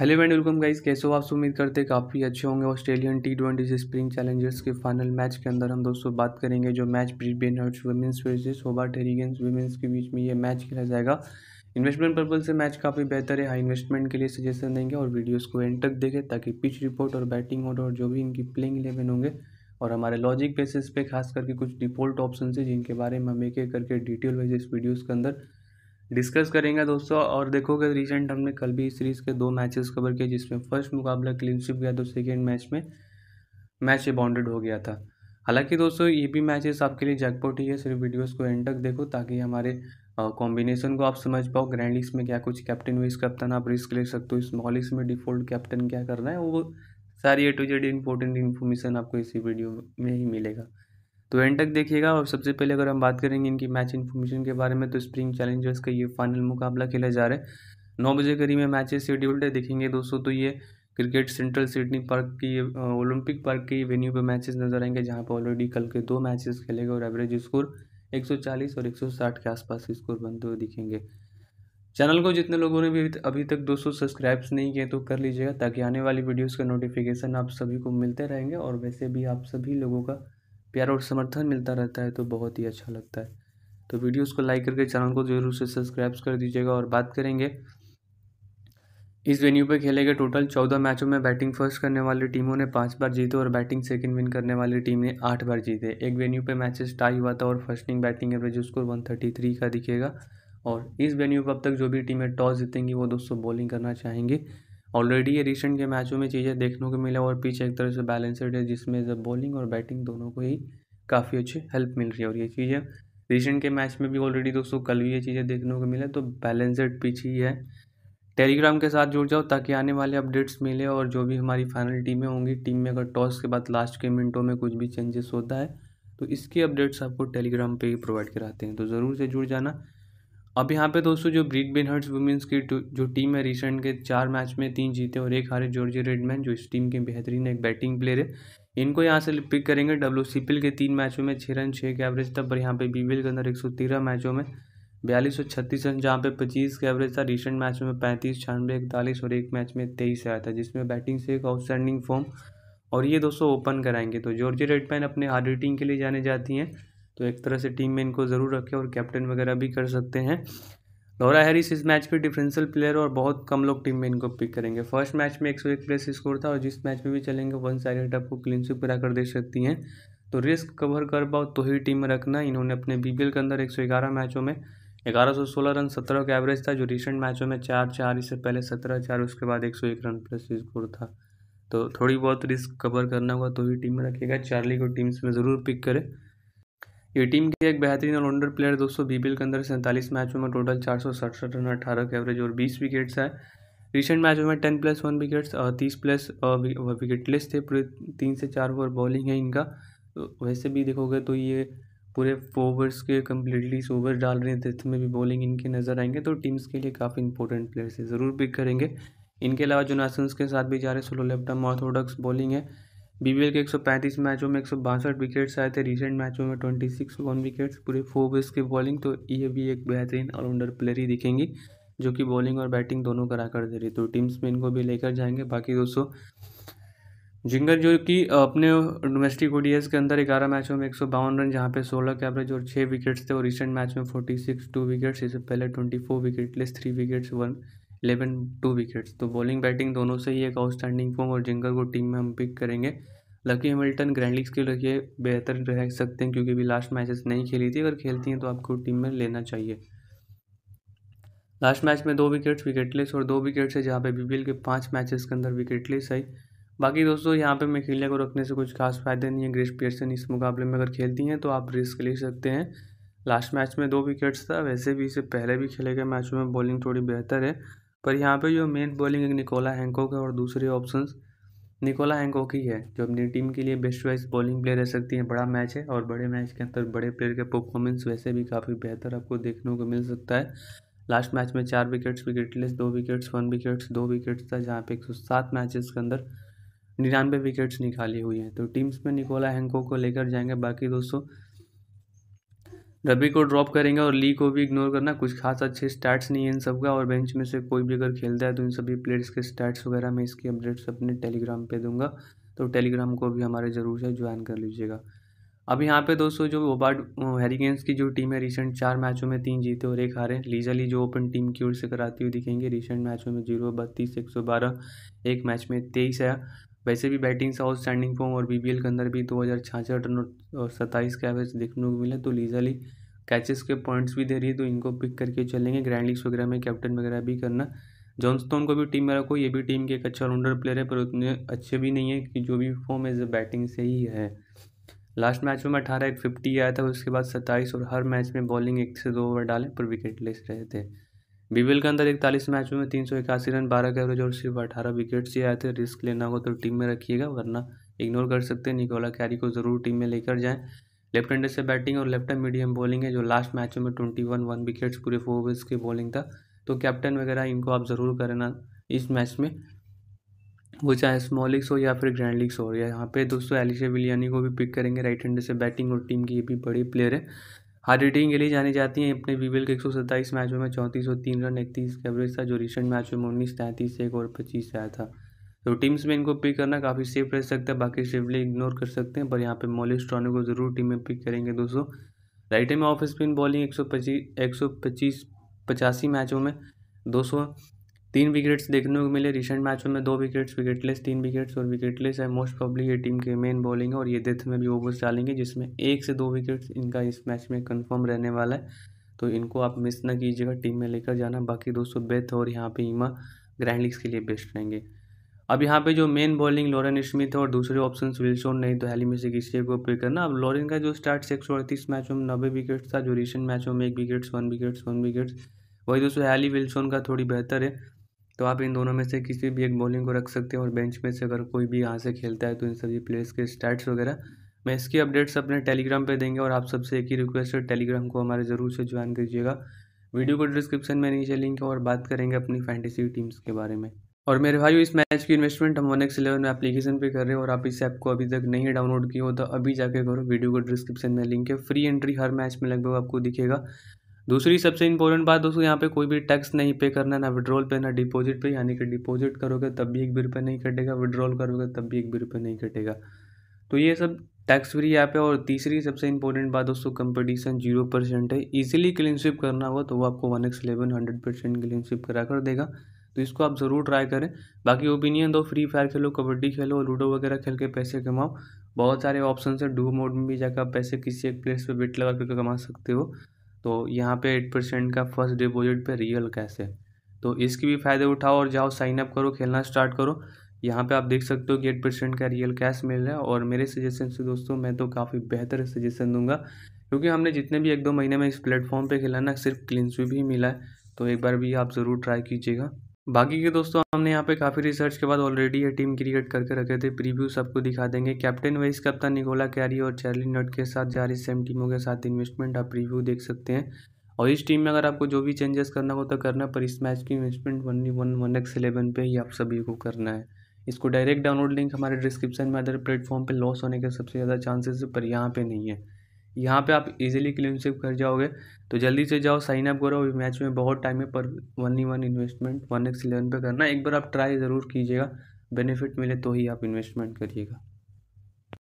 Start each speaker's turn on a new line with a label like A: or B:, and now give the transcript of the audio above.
A: hello and welcome guys कैसे हो आप उम्मीद करते हैं काफ़ी अच्छे होंगे Australian T twenty spring challengers के फाइनल मैच के अंदर हम दोस्तों बात करेंगे जो match Britain hearts women's versus होबा हेरिगेंस वुमेंस के बीच में ये मैच खेला जाएगा इन्वेस्टमेंट पर्पज से मैच काफ़ी बेहतर है हाई इन्वेस्टमेंट के लिए सजेशन देंगे और वीडियोज़ को एंड तक देखें ताकि पिच रिपोर्ट और बैटिंग ऑर्डर और जो भी इनकी प्लेइंग इलेवन होंगे और हमारे लॉजिक बेसिस पे खास करके कुछ डिफॉल्ट ऑप्शन है जिनके बारे में हम एक एक करके डिटेल वाइज इस वीडियोज़ के अंदर डिस्कस करेंगे दोस्तों और देखोगे रिसेंट हमने कल भी इस सीरीज़ के दो मैचेस कवर किए जिसमें फर्स्ट मुकाबला क्लीन क्लीनशिप गया तो सेकेंड मैच में मैच ये बाउंडेड हो गया था हालांकि दोस्तों ये भी मैचेस आपके लिए जैकपॉट ही है सिर्फ वीडियोस को एंड तक देखो ताकि हमारे कॉम्बिनेशन को आप समझ पाओ ग्रैंड लीग्स में क्या कुछ कैप्टन वाइस कैप्टन आप रिस्क ले सकते हो स्मॉल लीग्स में डिफॉल्ट कैप्टन क्या करना है वो सारी A to Z important information आपको इसी वीडियो में ही मिलेगा तो एंड तक देखिएगा और सबसे पहले अगर हम बात करेंगे इनकी मैच इन्फॉर्मेशन के बारे में तो स्प्रिंग चैलेंजर्स का ये फाइनल मुकाबला खेला जा रहा है नौ बजे करीब में मैचेस शेड्यूल्ड है देखेंगे दोस्तों तो ये क्रिकेट सेंट्रल सिडनी पार्क की ओलंपिक पार्क की वेन्यू पर मैचेस नजर आएंगे जहाँ पर ऑलरेडी कल के दो मैचेस खेलेंगे और एवरेज स्कोर 140 और 160 के आसपास स्कोर बनते हुए दिखेंगे चैनल को जितने लोगों ने भी अभी तक दोस्तों सब्सक्राइब्स नहीं किए तो कर लीजिएगा ताकि आने वाली वीडियोज़ का नोटिफिकेशन आप सभी को मिलते रहेंगे और वैसे भी आप सभी लोगों का प्यार और समर्थन मिलता रहता है तो बहुत ही अच्छा लगता है तो वीडियोस को लाइक करके चैनल को जरूर से सब्सक्राइब कर दीजिएगा और बात करेंगे इस वेन्यू पर खेले गए टोटल चौदह मैचों में बैटिंग फर्स्ट करने वाली टीमों ने पाँच बार जीते और बैटिंग सेकंड विन करने वाली टीम ने आठ बार जीते एक वेन्यू पे मैचेस टाई हुआ था और first inning batting average score three का दिखेगा और इस वेन्यू पर अब तक जो भी टीमें टॉस जीतेंगी वो दोस्तों बॉलिंग करना चाहेंगे ऑलरेडी ये रिसेंट के मैचों में चीज़ें देखने को मिला और पिच एक तरह से बैलेंसड है जिसमें जब बॉलिंग और बैटिंग दोनों को ही काफ़ी अच्छी हेल्प मिल रही है और ये चीज़ें रिसेंट के मैच में भी ऑलरेडी दोस्तों कल भी ये चीज़ें देखने को मिला तो बैलेंसड पिच ही है टेलीग्राम के साथ जुड़ जाओ ताकि आने वाले अपडेट्स मिले और जो भी हमारी फाइनल टीमें होंगी टीम में अगर टॉस के बाद लास्ट के मिनटों में कुछ भी चेंजेस होता है तो इसके अपडेट्स आपको टेलीग्राम पे ही प्रोवाइड कराते हैं तो ज़रूर से जुड़ जाना अब यहाँ पे दोस्तों जो ब्रीड बिन हर्ट्स वुमेंस की जो टीम है रिसेंट के चार मैच में तीन जीते और एक हारे जॉर्जी रेडमैन जो इस टीम के बेहतरीन एक बैटिंग प्लेयर है इनको यहाँ से पिक करेंगे डब्ल्यू सी के तीन मैचों में छः रन छः के एवरेज था पर यहाँ पे बीबीएल के अंदर एक सौ तेरह मैचों में बयालीस सौ छत्तीस रन जहाँ पे पच्चीस का एवरेज था रिसेंट मैचों में पैंतीस छियानवे इकतालीस और एक मैच में तेईस आया था जिसमें बैटिंग से एक आउटस्टैंडिंग फॉर्म और ये दोस्तों ओपन कराएंगे तो जॉर्जी रेडमैन अपने हार्ड हिटिंग के लिए जाने जाती हैं तो एक तरह से टीम में इनको ज़रूर रखें और कैप्टन वगैरह भी कर सकते हैं लौरा हैरिस इस मैच के डिफरेंशियल प्लेयर और बहुत कम लोग टीम में इनको पिक करेंगे फर्स्ट मैच में एक सौ एक प्लस स्कोर था और जिस मैच में भी चलेंगे वन साइड आपको क्लीन करा कर दे सकती हैं तो रिस्क कवर कर पाओ तो ही टीम में रखना इन्होंने अपने बी के अंदर एक सौ ग्यारह मैचों में ग्यारह सौ सोलह रन सत्रह का एवरेज था जो रिसेंट मैचों में चार चार इससे पहले सत्रह चार उसके बाद एक सौ एक रन प्लस स्कोर था तो थोड़ी बहुत रिस्क कवर करना होगा तो ही टीम में रखिएगा चार्ली को टीम्स में ज़रूर पिक करें ये टीम के एक बेहतरीन ऑलराउंडर प्लेयर दोस्तों बीपीएल के अंदर सैंतालीस मैचों में टोटल चार सौ सड़सठ रन अठारह के एवरेज और बीस विकेट्स है रिसेंट मैचों में टेन प्लस वन विकेट्स तीस प्लस विकेट लेस थे पूरे तीन से चार ओवर बॉलिंग है इनका तो वैसे भी देखोगे तो ये पूरे ओवर्स के कम्प्लीटली ओवर डाल रहे हैं में भी बॉलिंग इनके नज़र आएंगे तो टीम्स के लिए काफ़ी इंपॉर्टेंट प्लेयर्स है ज़रूर पिक करेंगे इनके अलावा जो नासन्स के साथ भी जा रहे सोलो लेफ्टम ऑर्थोडॉक्स बॉलिंग है बीबीएल के 135 मैचों में एक विकेट्स आए थे रिसेंट मैचों में 26 वन विकेट्स पूरे फोर बेस की बॉलिंग तो ये भी एक बेहतरीन ऑलराउंडर प्लेयर ही दिखेंगी जो कि बॉलिंग और बैटिंग दोनों करा कर दे रही तो टीम्स में इनको भी लेकर जाएंगे बाकी दोस्तों जिंगर जो कि अपने डोमेस्टिक ओडीएस के अंदर ग्यारह मैचों में एक रन जहाँ पे सोलह के एवरेज और छः विकेट्स थे और रिसेंट मैच में फोर्टी सिक्स टू विकेट्स इससे पहले twenty four wicketless three wickets one eleven two wickets तो बॉलिंग बैटिंग दोनों से ही एक आउटस्टैंडिंग फॉर्म और जिंगर को टीम में हम पिक करेंगे लकी हेमिल्टन ग्रैंड लीग्स के लिए बेहतर रह सकते हैं क्योंकि अभी लास्ट मैचेस नहीं खेली थी अगर खेलती हैं तो आपको टीम में लेना चाहिए लास्ट मैच में दो विकेट्स विकेटलेस और दो विकेट्स है जहाँ पे बी के पाँच मैचेस के अंदर विकेटलेस आई बाकी दोस्तों यहाँ पे मेखिलिया को रखने से कुछ खास फायदे नहीं है ग्रेस पियर्सन इस मुकाबले में अगर खेलती हैं तो आप रिस्क ले सकते हैं लास्ट मैच में दो विकेट्स था वैसे भी इसे पहले भी खेले गए मैचों में बॉलिंग थोड़ी बेहतर है पर यहाँ पे जो मेन बॉलिंग एक निकोला हैंकॉक है और दूसरे ऑप्शन निकोला हैंकॉक ही है जो अपनी टीम के लिए बेस्ट वाइज बॉलिंग प्लेयर रह सकती है बड़ा मैच है और बड़े मैच के अंदर बड़े प्लेयर के परफॉर्मेंस वैसे भी काफ़ी बेहतर आपको देखने को मिल सकता है लास्ट मैच में चार विकेट्स विकेटलेस दो विकेट्स वन विकेट्स दो विकेट्स था जहाँ पे एक सौ सात मैचेस के अंदर निन्यानवे विकेट्स निकाली हुई हैं तो टीम्स में निकोला हैंको को लेकर जाएंगे बाकी दोस्तों रबी को ड्रॉप करेंगे और ली को भी इग्नोर करना कुछ खास अच्छे स्टैट्स नहीं है इन सब का और बेंच में से कोई भी अगर खेलता है तो इन सभी प्लेयर्स के स्टैट्स वगैरह मैं इसके अपडेट्स अपने टेलीग्राम पे दूंगा तो टेलीग्राम को भी हमारे ज़रूर से ज्वाइन कर लीजिएगा अब यहाँ पे दोस्तों जो ओबार्ड हेरिकेन्स की जो टीम है रिसेंट चार मैचों में तीन जीते और एक हारे लीजली जो ओपन टीम की ओर से कराती हुई दिखेंगे रिसेंट मैचों में जीरो बत्तीस एक सौ बारह एक मैच में तेईस है वैसे भी बैटिंग से आउटस्टैंडिंग फॉर्म और बीबीएल के अंदर भी दो हज़ार छियासठ रन और सत्ताईस के एवरेज देखने को मिले तो लीजली कैचेस के पॉइंट्स भी दे रही है तो इनको पिक करके चलेंगे ग्रैंड लीग्स वगैरह में कैप्टन वगैरह भी करना जॉनस्टोन को भी टीम में रखो ये भी टीम के एक अच्छा ऑलराउंडर प्लेयर है पर उतने अच्छे भी नहीं है कि जो भी फॉर्म है बैटिंग से ही है लास्ट मैच में अठारह एक फिफ्टी आया था उसके बाद सत्ताईस और हर मैच में बॉलिंग एक से दो ओवर डाले पर विकेट लेस रहे थे बीबीएल के अंदर इकतालीस मैचों में तीन सौ इक्यासी रन बारह के एवरेज और सिर्फ अठारह विकेट से आए थे रिस्क लेना हो तो टीम में रखिएगा वरना इग्नोर कर सकते हैं निकोला कैरी को ज़रूर टीम में लेकर जाएं लेफ्ट हैंडर से बैटिंग और लेफ्ट हैंड मीडियम बॉलिंग है जो लास्ट मैचों में ट्वेंटी वन वन विकेट्स पूरे फोर ओवर्स की बॉलिंग था तो कैप्टन वगैरह इनको आप ज़रूर करना इस मैच में वो चाहे स्मॉल लीग्स हो या फिर ग्रैंड लीग्स हो या यहाँ पे दोस्तों एलिशा विलियानी को भी पिक करेंगे राइट हैंडर से बैटिंग और टीम की ये भी बड़ी प्लेयर है हार्ड हिटिंग के लिए जानी जाती हैं अपने वीवीएल के एक सौ सत्ताईस मैचों में चौंतीस और तीन रन इकतीस का एवरेज था जो रिसेंट मैच में उन्नीस तैंतीस एक और पच्चीस आया था तो टीम्स में इनको पिक करना काफ़ी सेफ रह सकता है बाकी सेफली इग्नोर कर सकते हैं पर यहाँ पे मोलिस ट्रॉनी को ज़रूर टीम में पिक करेंगे दोस्तों राइट में ऑफ स्पिन बॉलिंग एक सौ पच्चीस एक सौ पच्चीस पचासी मैचों में दो सौ तीन विकेट्स देखने को मिले रिसेंट मैचों में दो विकेट्स विकेटलेस तीन विकेट्स और विकेटलेस है मोस्ट प्रॉब्ली ये टीम के मेन बॉलिंग है और ये डेथ में भी ओवर्स डालेंगे जिसमें एक से दो विकेट्स इनका इस मैच में कंफर्म रहने वाला है तो इनको आप मिस ना कीजिएगा टीम में लेकर जाना बाकी दोस्तों बेथ और यहाँ पे ईमा ग्रैंड लीग्स के लिए बेस्ट रहेंगे अब यहाँ पे जो मेन बॉलिंग लॉरेन स्मिथ और दूसरे ऑप्शन विल्सोन नहीं तो हैली में से किसी को पे करना अब लॉरेन का जो स्टार्ट से एक मैचों में नब्बे विकेट था जो रिसेंट मैचों में एक wickets one wickets one wickets वही दोस्तों हैली विल्सोन का थोड़ी बेहतर है तो आप इन दोनों में से किसी भी एक बॉलिंग को रख सकते हैं और बेंच में से अगर कोई भी यहाँ से खेलता है तो इन सभी प्लेयर्स के स्टैट्स वगैरह मैं इसकी अपडेट्स अपने टेलीग्राम पे देंगे और आप सबसे एक ही रिक्वेस्ट है टेलीग्राम को हमारे ज़रूर से ज्वाइन कीजिएगा वीडियो को डिस्क्रिप्शन में नीचे लिंक है और बात करेंगे अपनी फैंटेसी टीम्स के बारे में और मेरे भाई इस मैच की इन्वेस्टमेंट हम एक्स इलेवन में एप्लीकेशन पर कर रहे हैं और आप इस ऐप को अभी तक नहीं डाउनलोड किए हो तो अभी जाके करो वीडियो को डिस्क्रिप्शन में लिंक है फ्री एंट्री हर मैच में लगभग आपको दिखेगा दूसरी सबसे इंपॉर्टेंट बात दोस्तों यहाँ पे कोई भी टैक्स नहीं पे करना ना विड्रॉल पे ना डिपॉजिट पे यानी कि डिपॉजिट करोगे तब भी एक भी रुपये नहीं कटेगा विड्रॉल करोगे तब भी एक भी रुपये नहीं कटेगा तो ये सब टैक्स फ्री ऐप है और तीसरी सबसे इंपॉर्टेंट बात दोस्तों कंपटीशन जीरो परसेंट है ईजिली क्लीनशिप करना हो तो वो आपको one X eleven hundred percent clean sweep करा कर देगा तो इसको आप ज़रूर ट्राई करें बाकी ओपिनियन दो फ्री फायर खेलो कबड्डी खेलो लूडो वगैरह खेल के पैसे कमाओ बहुत सारे ऑप्शन है डू मोड में भी जाकर पैसे किसी एक प्लेस पर बिट लगा करके कमा सकते हो तो यहाँ पे एट परसेंट का फर्स्ट डिपॉजिट पे रियल कैश है तो इसकी भी फ़ायदे उठाओ और जाओ साइन अप करो खेलना स्टार्ट करो यहाँ पे आप देख सकते हो कि एट परसेंट का रियल कैश मिल रहा है और मेरे सजेशन से दोस्तों मैं तो काफ़ी बेहतर सजेशन दूंगा क्योंकि हमने जितने भी एक दो महीने में इस प्लेटफॉर्म पर खेला ना सिर्फ क्लीन स्वीप ही मिला है तो एक बार भी आप ज़रूर ट्राई कीजिएगा बाकी के दोस्तों हमने यहाँ पे काफ़ी रिसर्च के बाद ऑलरेडी ये टीम क्रिएट करके रखे थे प्रीव्यू सबको दिखा देंगे कैप्टन वाइस कप्तान निकोला कैरी और चार्ली नट के साथ जारी सेम टीमों के साथ इन्वेस्टमेंट आप प्रीव्यू देख सकते हैं और इस टीम में अगर आपको जो भी चेंजेस करना हो तो करना पर इस मैच की investment one one one X eleven पे ही आप सभी को करना है इसको डायरेक्ट डाउनलोड लिंक हमारे डिस्क्रिप्शन में अदर प्लेटफॉर्म पर लॉस होने के सबसे ज़्यादा चांसेस पर यहाँ पर नहीं है यहाँ पे आप इजीली क्लीनशिप कर जाओगे तो जल्दी से जाओ साइन अप करो इस मैच में बहुत टाइम है पर वन ही one investment one X eleven पर करना एक बार आप ट्राई ज़रूर कीजिएगा बेनिफिट मिले तो ही आप इन्वेस्टमेंट करिएगा